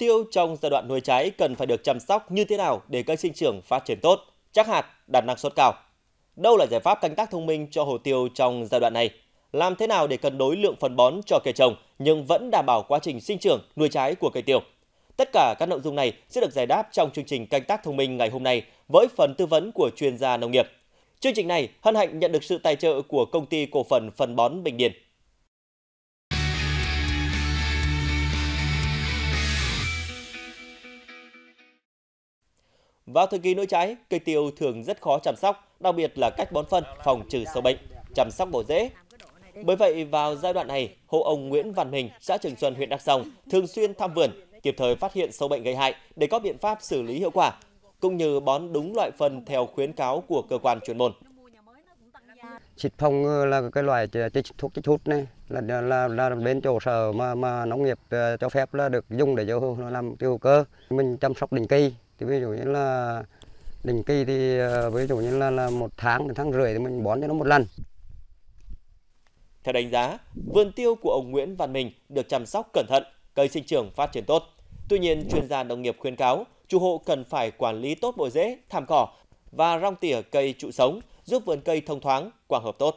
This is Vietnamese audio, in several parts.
tiêu trong giai đoạn nuôi trái cần phải được chăm sóc như thế nào để cây sinh trưởng phát triển tốt, chắc hạt, đạt năng suất cao? Đâu là giải pháp canh tác thông minh cho hồ tiêu trong giai đoạn này? Làm thế nào để cân đối lượng phân bón cho cây trồng nhưng vẫn đảm bảo quá trình sinh trưởng, nuôi trái của cây tiêu? Tất cả các nội dung này sẽ được giải đáp trong chương trình canh tác thông minh ngày hôm nay với phần tư vấn của chuyên gia nông nghiệp. Chương trình này hân hạnh nhận được sự tài trợ của công ty cổ phần phân bón Bình Điền. Vào thời kỳ nỗi trái, cây tiêu thường rất khó chăm sóc, đặc biệt là cách bón phân, phòng trừ sâu bệnh, chăm sóc bổ rễ. Bởi vậy, vào giai đoạn này, hộ ông Nguyễn Văn Hình, xã Trường Xuân, huyện Đắk Sông thường xuyên thăm vườn, kịp thời phát hiện sâu bệnh gây hại để có biện pháp xử lý hiệu quả, cũng như bón đúng loại phân theo khuyến cáo của cơ quan chuyên môn. Xịt phòng ờ, là cái loại thuốc chích hút này là là là bên chỗ sở mà mà nông nghiệp ờ, cho phép là được dùng để cho làm tiêu cơ. Mình chăm sóc định kỳ thì ví dụ như là đình kỳ thì ờ, ví dụ như là, là một tháng đến tháng rưỡi thì mình bón cho nó một lần theo đánh giá vườn tiêu của ông Nguyễn Văn Minh được chăm sóc cẩn thận cây sinh trưởng phát triển tốt tuy nhiên chuyên gia nông nghiệp khuyên cáo chủ hộ cần phải quản lý tốt bội rễ thảm cỏ và rong tỉa cây trụ sống giúp vườn cây thông thoáng quang hợp tốt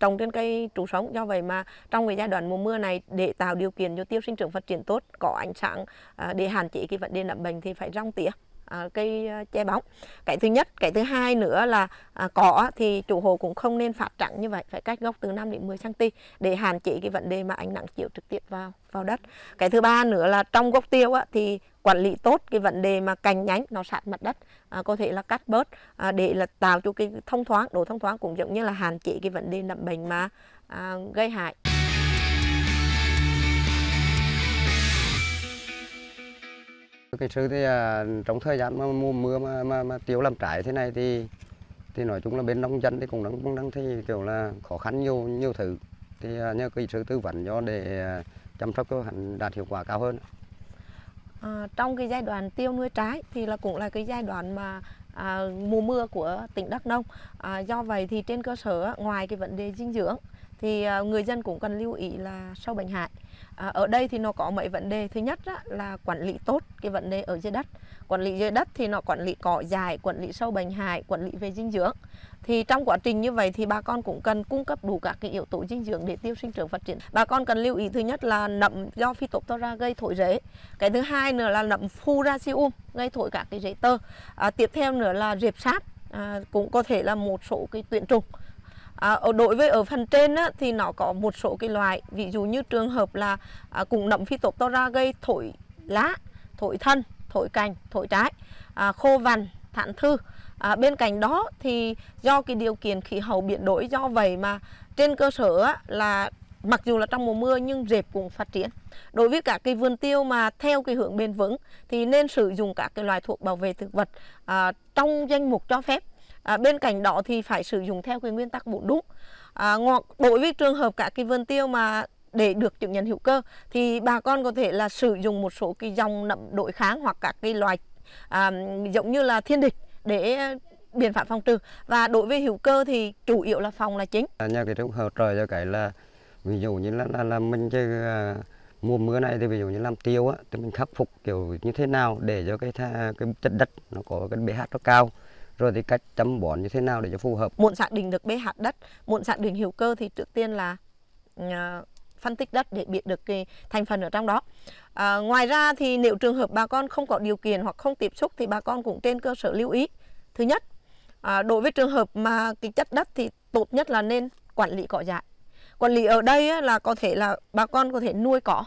trồng trên cây trụ sống do vậy mà trong cái giai đoạn mùa mưa này để tạo điều kiện cho tiêu sinh trưởng phát triển tốt có ánh sáng à, để hạn chế cái vấn đề nấm bệnh thì phải rong tỉa à, cây à, che bóng cái thứ nhất cái thứ hai nữa là cỏ thì chủ hồ cũng không nên phạt trắng như vậy phải cách gốc từ 5 đến 10 cm để hạn chế cái vấn đề mà ánh nắng chiếu trực tiếp vào vào đất cái thứ ba nữa là trong gốc tiêu thì quản lý tốt cái vấn đề mà cành nhánh nó sạt mặt đất à, có thể là cắt bớt à, để là tạo cho cái thông thoáng độ thông thoáng cũng giống như là hạn chế cái vấn đề nấm bệnh mà à, gây hại cái sự thì à, trong thời gian mà mùa mưa mà, mà, mà tiêu làm trái thế này thì thì nói chung là bên nông dân thì cũng đang cũng đang thì kiểu là khó khăn nhiều nhiều thứ thì à, nhờ cái sự tư vấn cho để à, chăm sóc cho hắn đạt hiệu quả cao hơn. À, trong cái giai đoạn tiêu nuôi trái thì là cũng là cái giai đoạn mà à, mùa mưa của tỉnh Đắk Nông. À, do vậy thì trên cơ sở ngoài cái vấn đề dinh dưỡng thì à, người dân cũng cần lưu ý là sâu bệnh hại. À, ở đây thì nó có mấy vấn đề. Thứ nhất á, là quản lý tốt cái vấn đề ở dưới đất. Quản lý dưới đất thì nó quản lý cỏ dài, quản lý sâu bệnh hại, quản lý về dinh dưỡng. Thì trong quá trình như vậy thì bà con cũng cần cung cấp đủ các cái yếu tố dinh dưỡng để tiêu sinh trưởng phát triển. Bà con cần lưu ý thứ nhất là nậm do Phytophthora gây thổi rễ. Cái thứ hai nữa là nậm Furasium gây thổi các cái rễ tơ. À, tiếp theo nữa là rệp sáp à, cũng có thể là một số cái tuyển trùng À, ở đối với ở phần trên á, thì nó có một số cái loại ví dụ như trường hợp là à, cùng to ra gây thổi lá, thổi thân, thổi cành, thổi trái, à, khô vằn, thản thư. À, bên cạnh đó thì do cái điều kiện khí hậu biến đổi do vậy mà trên cơ sở á, là mặc dù là trong mùa mưa nhưng rệp cũng phát triển. Đối với cả cái vườn tiêu mà theo cái hướng bền vững thì nên sử dụng các cái loại thuốc bảo vệ thực vật à, trong danh mục cho phép À, bên cạnh đó thì phải sử dụng theo cái nguyên tắc bổ đúng. À, ngọt, đối với trường hợp cả cái vườn tiêu mà để được chứng nhận hữu cơ thì bà con có thể là sử dụng một số cái dòng nậm đội kháng hoặc các cái loài à, giống như là thiên địch để à, biện pháp phòng trừ và đối với hữu cơ thì chủ yếu là phòng là chính. À, nhà cái trúc hợp trời cho cái là ví dụ như là là, là mình chơi à, mùa mưa này thì ví dụ như làm tiêu á thì mình khắc phục kiểu như thế nào để cho cái tha, cái chất đất nó có cái pH nó cao rồi thì cách chăm bón như thế nào để cho phù hợp muộn xác đình được bê hạt đất muộn xác đình hữu cơ thì trước tiên là ờ, phân tích đất để biết được cái thành phần ở trong đó. À, ngoài ra thì nếu trường hợp bà con không có điều kiện hoặc không tiếp xúc thì bà con cũng trên cơ sở lưu ý. Thứ nhất, à, đối với trường hợp mà cái chất đất thì tốt nhất là nên quản lý cỏ dại. Quản lý ở đây là có thể là bà con có thể nuôi cỏ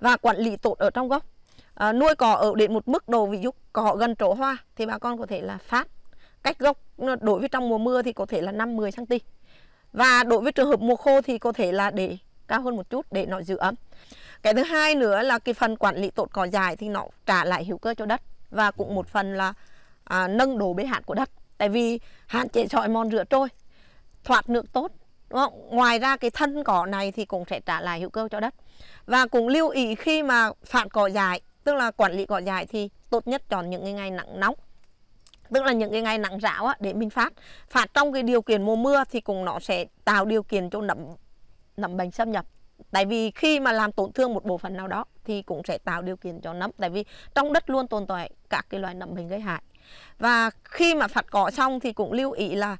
và quản lý tốt ở trong gốc. À, nuôi cỏ ở đến một mức độ ví dụ cỏ gần trổ hoa thì bà con có thể là phát cách gốc đối với trong mùa mưa thì có thể là 5-10 cm và đối với trường hợp mùa khô thì có thể là để cao hơn một chút để nó giữ ấm cái thứ hai nữa là cái phần quản lý tốt cỏ dài thì nó trả lại hữu cơ cho đất và cũng một phần là à, nâng độ bế hạn của đất tại vì hạn chế sỏi mòn rửa trôi thoát nước tốt đúng không? ngoài ra cái thân cỏ này thì cũng sẽ trả lại hữu cơ cho đất và cũng lưu ý khi mà phạt cỏ dài tức là quản lý cỏ dài thì tốt nhất chọn những ngày nắng nóng tức là những cái ngày nắng ráo á, để mình phát phát trong cái điều kiện mùa mưa thì cũng nó sẽ tạo điều kiện cho nấm nấm bệnh xâm nhập tại vì khi mà làm tổn thương một bộ phận nào đó thì cũng sẽ tạo điều kiện cho nấm tại vì trong đất luôn tồn tại các cái loại nấm bệnh gây hại và khi mà phạt cỏ xong thì cũng lưu ý là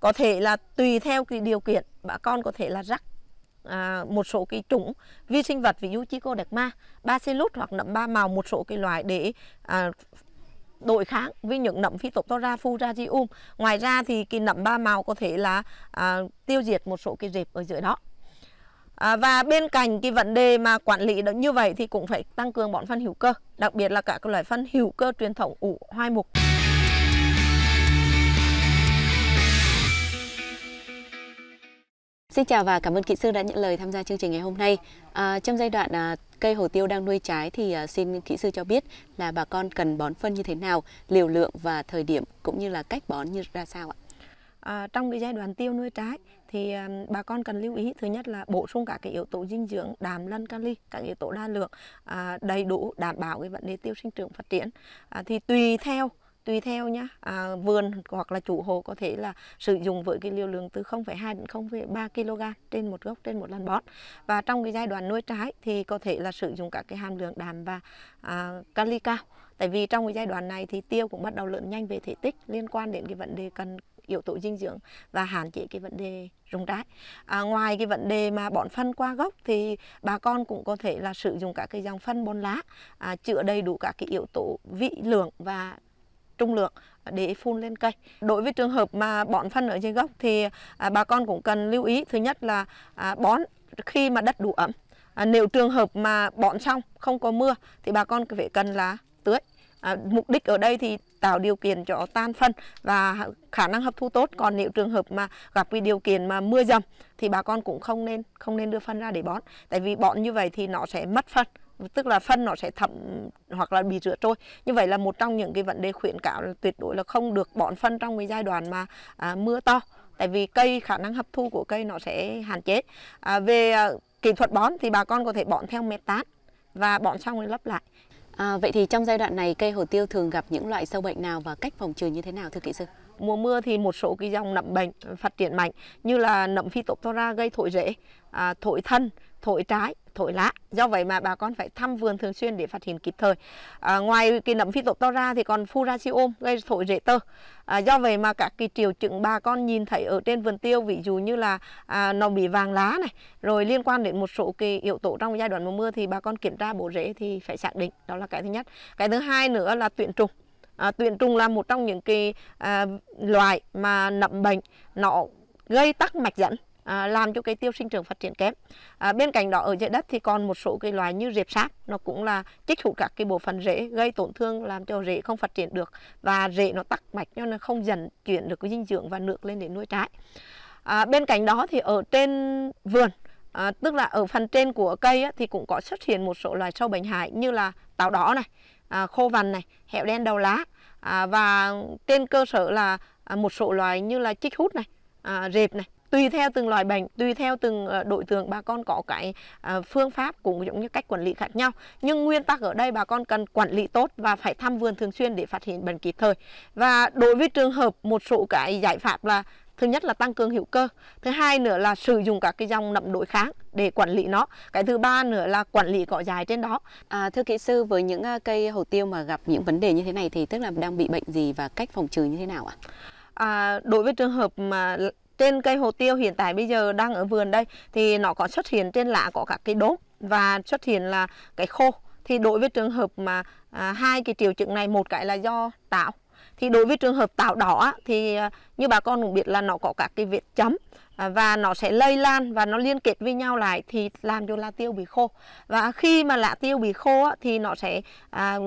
có thể là tùy theo cái điều kiện bà con có thể là rắc à, một số cái chủng vi sinh vật ví dụ chico đẹp ma bacillus hoặc nấm ba màu một số cái loại để à, đội kháng với những nấm phi tộc ra furagium. Ngoài ra thì cái nấm ba màu có thể là à, tiêu diệt một số cái rệp ở dưới đó. À, và bên cạnh cái vấn đề mà quản lý được như vậy thì cũng phải tăng cường bọn phân hữu cơ, đặc biệt là các loại phân hữu cơ truyền thống ủ hoai mục. Xin chào và cảm ơn kỹ sư đã nhận lời tham gia chương trình ngày hôm nay. À, trong giai đoạn à, cây hồ tiêu đang nuôi trái thì à, xin kỹ sư cho biết là bà con cần bón phân như thế nào, liều lượng và thời điểm cũng như là cách bón như ra sao ạ? À, trong cái giai đoạn tiêu nuôi trái thì à, bà con cần lưu ý thứ nhất là bổ sung cả cái yếu tố dinh dưỡng đạm lân kali các yếu tố đa lượng à, đầy đủ đảm bảo cái vấn đề tiêu sinh trưởng phát triển à, thì tùy theo tùy theo nhá à, vườn hoặc là chủ hồ có thể là sử dụng với cái liều lượng từ 0,2 đến 0,3 kg trên một gốc trên một lần bón và trong cái giai đoạn nuôi trái thì có thể là sử dụng các cái hàm lượng đạm và à, kali cao tại vì trong cái giai đoạn này thì tiêu cũng bắt đầu lớn nhanh về thể tích liên quan đến cái vấn đề cần yếu tố dinh dưỡng và hạn chế cái vấn đề rụng trái. À, ngoài cái vấn đề mà bón phân qua gốc thì bà con cũng có thể là sử dụng các cái dòng phân bón lá à, chữa đầy đủ các cái yếu tố vị lượng và trung lượng để phun lên cây. Đối với trường hợp mà bón phân ở trên gốc thì à, bà con cũng cần lưu ý thứ nhất là à, bón khi mà đất đủ ẩm. À, nếu trường hợp mà bón xong không có mưa thì bà con phải cần là tưới. mục đích ở đây thì tạo điều kiện cho tan phân và khả năng hấp thu tốt còn nếu trường hợp mà gặp cái điều kiện mà mưa dầm thì bà con cũng không nên không nên đưa phân ra để bón tại vì bón như vậy thì nó sẽ mất phân tức là phân nó sẽ thẩm hoặc là bị rửa trôi như vậy là một trong những cái vấn đề khuyến cáo là tuyệt đối là không được bón phân trong cái giai đoạn mà à, mưa to tại vì cây khả năng hấp thu của cây nó sẽ hạn chế à, về à, kỹ thuật bón thì bà con có thể bón theo mét tán và bón xong rồi lấp lại à, vậy thì trong giai đoạn này cây hồ tiêu thường gặp những loại sâu bệnh nào và cách phòng trừ như thế nào thưa kỹ sư mùa mưa thì một số cái dòng nậm bệnh phát triển mạnh như là nậm nấm phytophthora gây thổi rễ à, thổi thân thổi trái thổi lá. Do vậy mà bà con phải thăm vườn thường xuyên để phát hiện kịp thời. À, ngoài cái nấm phi to ra thì còn furacium gây thổi rễ tơ. À, do vậy mà các cái triệu chứng bà con nhìn thấy ở trên vườn tiêu ví dụ như là à, nó bị vàng lá này, rồi liên quan đến một số cái yếu tố trong giai đoạn mùa mưa thì bà con kiểm tra bộ rễ thì phải xác định đó là cái thứ nhất. Cái thứ hai nữa là tuyển trùng à, tuyển trùng là một trong những cái à, loài mà nậm bệnh nó gây tắc mạch dẫn À, làm cho cây tiêu sinh trưởng phát triển kém à, bên cạnh đó ở dưới đất thì còn một số cây loài như rệp sáp nó cũng là chích hút các cái bộ phận rễ gây tổn thương làm cho rễ không phát triển được và rễ nó tắc mạch cho nên không dần chuyển được cái dinh dưỡng và nước lên để nuôi trái à, bên cạnh đó thì ở trên vườn À, tức là ở phần trên của cây á, thì cũng có xuất hiện một số loài sâu bệnh hại như là táo đỏ này, à, khô vằn này, hẹo đen đầu lá à, và trên cơ sở là à, một số loài như là chích hút này, à, rệp này tùy theo từng loại bệnh tùy theo từng ờ, đối tượng bà con có cái ờ, phương pháp cũng giống như cách quản lý khác nhau nhưng nguyên tắc ở đây bà con cần quản lý tốt và phải thăm vườn thường xuyên để phát hiện bệnh kịp thời và đối với trường hợp một số cái giải pháp là thứ nhất là tăng cường hữu cơ thứ hai nữa là sử dụng các cái dòng nậm đối kháng để quản lý nó cái thứ ba nữa là quản lý cỏ dài trên đó à, thưa kỹ sư với những à, cây hồ tiêu mà gặp những vấn đề như thế này thì tức là đang bị bệnh gì và cách phòng trừ như thế nào ạ À, đối với trường hợp mà trên cây hồ tiêu hiện tại bây giờ đang ở vườn đây thì nó có xuất hiện trên lá có các cái đốm và xuất hiện là cái khô thì đối với trường hợp mà à, hai cái triệu chứng này một cái là do tảo thì đối với trường hợp tảo đỏ thì à, như bà con cũng biết là nó có các cái vết chấm à, và nó sẽ lây lan và nó liên kết với nhau lại thì làm cho lá tiêu bị khô và khi mà lá tiêu bị khô thì nó sẽ à,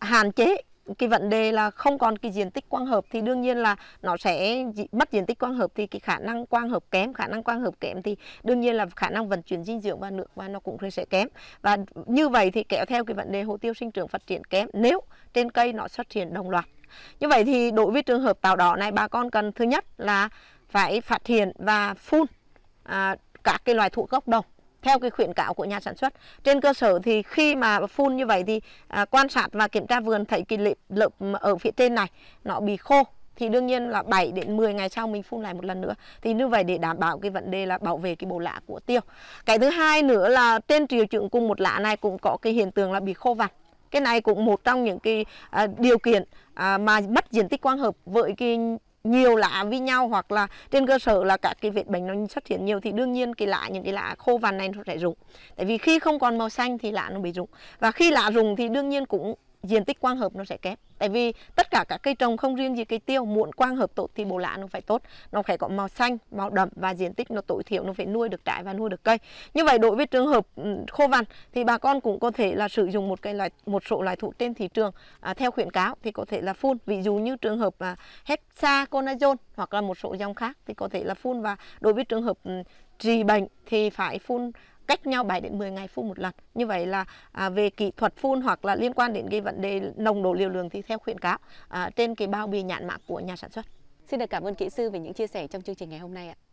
hạn chế cái vấn đề là không còn cái diện tích quang hợp thì đương nhiên là nó sẽ mất diện tích quang hợp thì cái khả năng quang hợp kém khả năng quang hợp kém thì đương nhiên là khả năng vận chuyển dinh dưỡng và nước và nó cũng sẽ kém và như vậy thì kéo theo cái vấn đề hồ tiêu sinh trưởng phát triển kém nếu trên cây nó xuất hiện đồng loạt như vậy thì đối với trường hợp tàu đỏ này bà con cần thứ nhất là phải phát hiện và phun à, các cái loài thụ gốc đồng theo cái khuyến cáo của nhà sản xuất. Trên cơ sở thì khi mà phun như vậy thì à, quan sát và kiểm tra vườn thấy cái lớp, lớp ở phía trên này nó bị khô thì đương nhiên là 7 đến 10 ngày sau mình phun lại một lần nữa. Thì như vậy để đảm bảo cái vấn đề là bảo vệ cái bộ lá của tiêu. Cái thứ hai nữa là trên triều trưởng cùng một lá này cũng có cái hiện tượng là bị khô vặt cái này cũng một trong những cái à, điều kiện à, mà mất diện tích quang hợp với cái nhiều lá với nhau hoặc là trên cơ sở là các cái vết bệnh nó xuất hiện nhiều thì đương nhiên cái lá những cái lá khô vằn này nó sẽ rụng tại vì khi không còn màu xanh thì lá nó bị rụng và khi lá rụng thì đương nhiên cũng diện tích quang hợp nó sẽ kém tại vì tất cả các cây trồng không riêng gì cây tiêu muộn quang hợp tốt thì bộ lá nó phải tốt nó phải có màu xanh màu đậm và diện tích nó tối thiểu nó phải nuôi được trái và nuôi được cây như vậy đối với trường hợp ừ, khô vằn thì bà con cũng có thể là sử dụng một cái loại một số loại thuốc trên thị trường à, theo khuyến cáo thì có thể là phun ví dụ như trường hợp à, hexaconazole hoặc là một số dòng khác thì có thể là phun và đối với trường hợp ừ, trì bệnh thì phải phun cách nhau 7 đến 10 ngày phun một lần. Như vậy là à, về kỹ thuật phun hoặc là liên quan đến cái vấn đề nồng độ liều lượng thì theo khuyến cáo à, trên cái bao bì nhãn mác của nhà sản xuất. Xin được cảm ơn kỹ sư về những chia sẻ trong chương trình ngày hôm nay ạ.